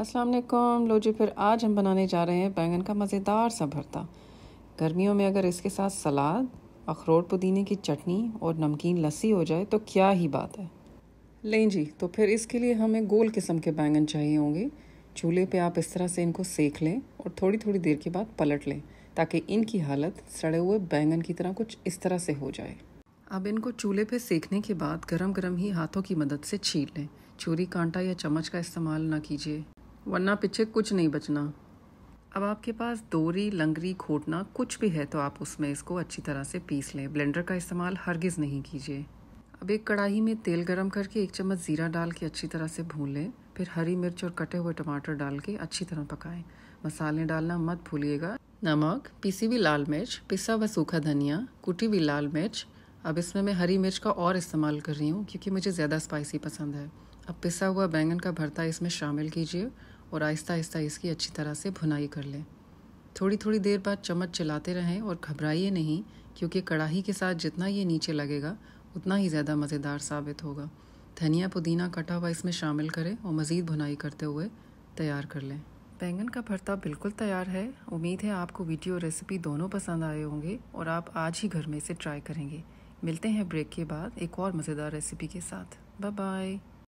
अस्सलाम वालेकुम लो जी फिर आज हम बनाने जा रहे हैं बैंगन का मज़ेदार सा भरता गर्मियों में अगर इसके साथ सलाद अखरोट पुदीने की चटनी और नमकीन लस्सी हो जाए तो क्या ही बात है लें जी तो फिर इसके लिए हमें गोल किस्म के बैंगन चाहिए होंगे चूल्हे पे आप इस तरह से इनको सेक लें और थोड़ी थोड़ी देर के बाद पलट लें ताकि इनकी हालत सड़े हुए बैंगन की तरह कुछ इस तरह से हो जाए अब इनको चूल्हे पे सेकने के बाद गरम गरम ही हाथों की मदद से छील लें छुरी कांटा या चम्मच का इस्तेमाल ना कीजिए वरना पीछे कुछ नहीं बचना अब आपके पास दोरी लंगरी खोटना कुछ भी है तो आप उसमें इसको अच्छी तरह से पीस लें ब्लेंडर का इस्तेमाल हरगिज़ नहीं कीजिए अब एक कढ़ाई में तेल गरम करके एक चम्मच ज़ीरा डाल के अच्छी तरह से भून लें फिर हरी मिर्च और कटे हुए टमाटर डाल के अच्छी तरह पकाएं मसाले डालना मत भूलिएगा नमक पीसी हुई लाल मिर्च पिसा हुआ सूखा धनिया कुटी हुई लाल मिर्च अब इसमें मैं हरी मिर्च का और इस्तेमाल कर रही हूँ क्योंकि मुझे ज़्यादा स्पाइसी पसंद है अब पिसा हुआ बैंगन का भरता इसमें शामिल कीजिए और आहिस्ता आहिस्ता इसकी अच्छी तरह से भुनाई कर लें थोड़ी थोड़ी देर बाद चम्मच चलाते रहें और घबराइए नहीं क्योंकि कढ़ाई के साथ जितना ये नीचे लगेगा उतना ही ज़्यादा मज़ेदार साबित होगा धनिया पुदीना कटा हुआ इसमें शामिल करें और मज़ीद भुनाई करते हुए तैयार कर लें बैंगन का भरता बिल्कुल तैयार है उम्मीद है आपको वीडियो और रेसिपी दोनों पसंद आए होंगे और आप आज ही घर में इसे ट्राई करेंगे मिलते हैं ब्रेक के बाद एक और मज़ेदार रेसिपी के साथ बाय बाय